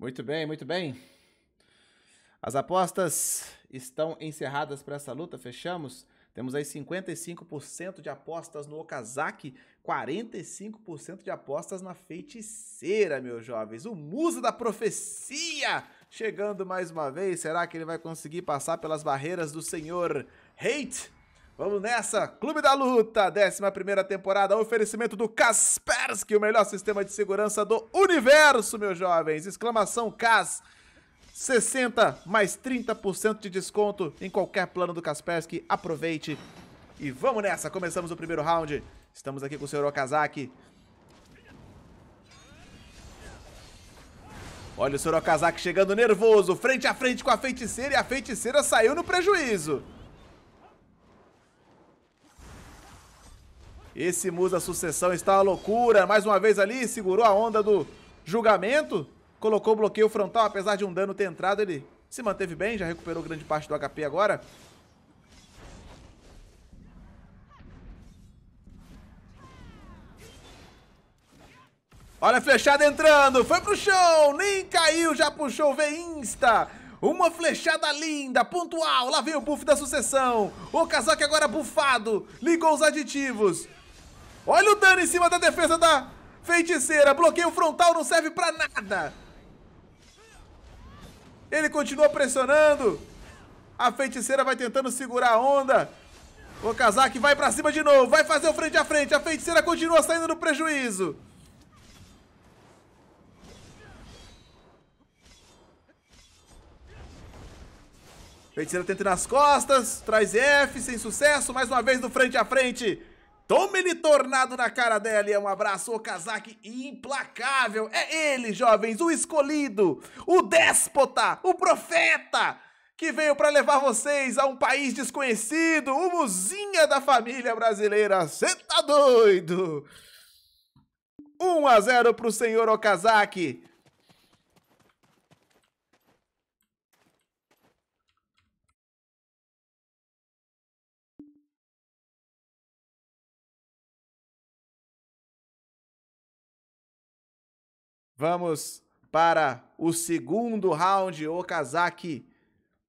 Muito bem, muito bem. As apostas estão encerradas para essa luta, fechamos. Temos aí 55% de apostas no Okazaki, 45% de apostas na feiticeira, meus jovens. O Musa da profecia chegando mais uma vez. Será que ele vai conseguir passar pelas barreiras do senhor Hate? Vamos nessa! Clube da Luta, 11 temporada, oferecimento do Kaspersky, o melhor sistema de segurança do universo, meus jovens! Exclamação Cas! 60 mais 30% de desconto em qualquer plano do Kaspersky. Aproveite e vamos nessa! Começamos o primeiro round. Estamos aqui com o senhor Okazaki. Olha o senhor Okazaki chegando nervoso, frente a frente com a feiticeira e a feiticeira saiu no prejuízo. Esse Musa Sucessão está à loucura. Mais uma vez ali, segurou a onda do julgamento. Colocou o bloqueio frontal, apesar de um dano ter entrado, ele se manteve bem, já recuperou grande parte do HP agora. Olha a flechada entrando, foi pro chão, nem caiu, já puxou o V-Insta. Uma flechada linda, pontual. Lá vem o buff da sucessão. O Kazaki agora bufado. Ligou os aditivos. Olha o dano em cima da defesa da feiticeira. Bloqueio frontal não serve pra nada. Ele continua pressionando. A feiticeira vai tentando segurar a onda. O Kazaki vai pra cima de novo. Vai fazer o frente a frente. A feiticeira continua saindo no prejuízo. Feiticeira tenta ir nas costas, traz F, sem sucesso, mais uma vez do frente a frente. tome ele tornado na cara dela e é um abraço, Okazaki implacável. É ele, jovens, o escolhido, o déspota, o profeta que veio para levar vocês a um país desconhecido, o muzinha da família brasileira. Cê tá doido? 1 a 0 pro senhor Okazaki. Vamos para o segundo round. Okazaki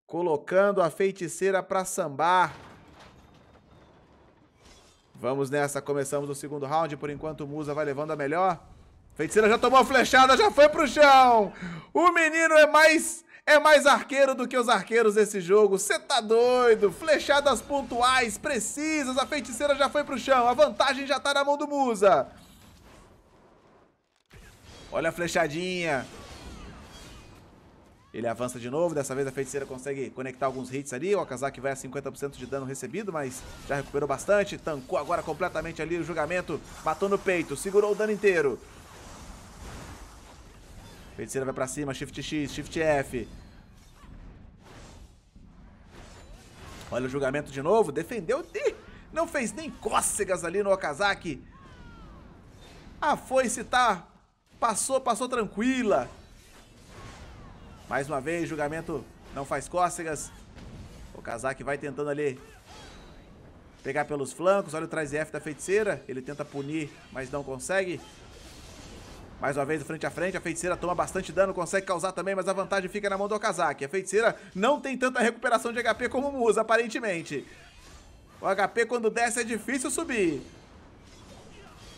colocando a feiticeira para sambar. Vamos nessa, começamos o segundo round. Por enquanto, o Musa vai levando a melhor. Feiticeira já tomou a flechada, já foi pro chão. O menino é mais é mais arqueiro do que os arqueiros desse jogo. Você tá doido? Flechadas pontuais, precisas. A feiticeira já foi pro chão. A vantagem já tá na mão do Musa. Olha a flechadinha. Ele avança de novo, dessa vez a feiticeira consegue conectar alguns hits ali, o Akazaki vai a 50% de dano recebido, mas já recuperou bastante, tancou agora completamente ali o julgamento, matou no peito, segurou o dano inteiro. Feiticeira vai pra cima, Shift X, Shift F. Olha o julgamento de novo, defendeu e não fez nem cócegas ali no Okazaki. Ah, foi citar Passou, passou tranquila. Mais uma vez, julgamento não faz cócegas. O Kazak vai tentando ali pegar pelos flancos. Olha o traz F da feiticeira. Ele tenta punir, mas não consegue. Mais uma vez, frente a frente, a feiticeira toma bastante dano, consegue causar também, mas a vantagem fica na mão do Okazaki. A feiticeira não tem tanta recuperação de HP como o Musa, aparentemente. O HP, quando desce, é difícil subir.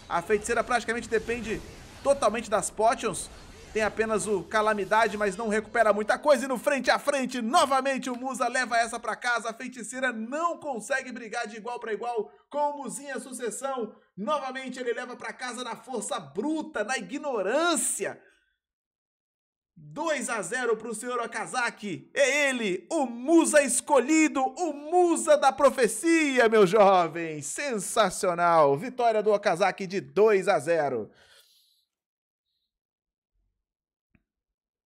A feiticeira praticamente depende totalmente das Potions. Tem apenas o Calamidade, mas não recupera muita coisa. E no frente a frente, novamente o Musa leva essa para casa. A Feiticeira não consegue brigar de igual para igual com o Musinha Sucessão. Novamente ele leva para casa na força bruta, na ignorância. 2 a 0 para o senhor Okazaki. É ele, o Musa escolhido, o Musa da profecia, meu jovem. Sensacional. Vitória do Okazaki de 2 a 0.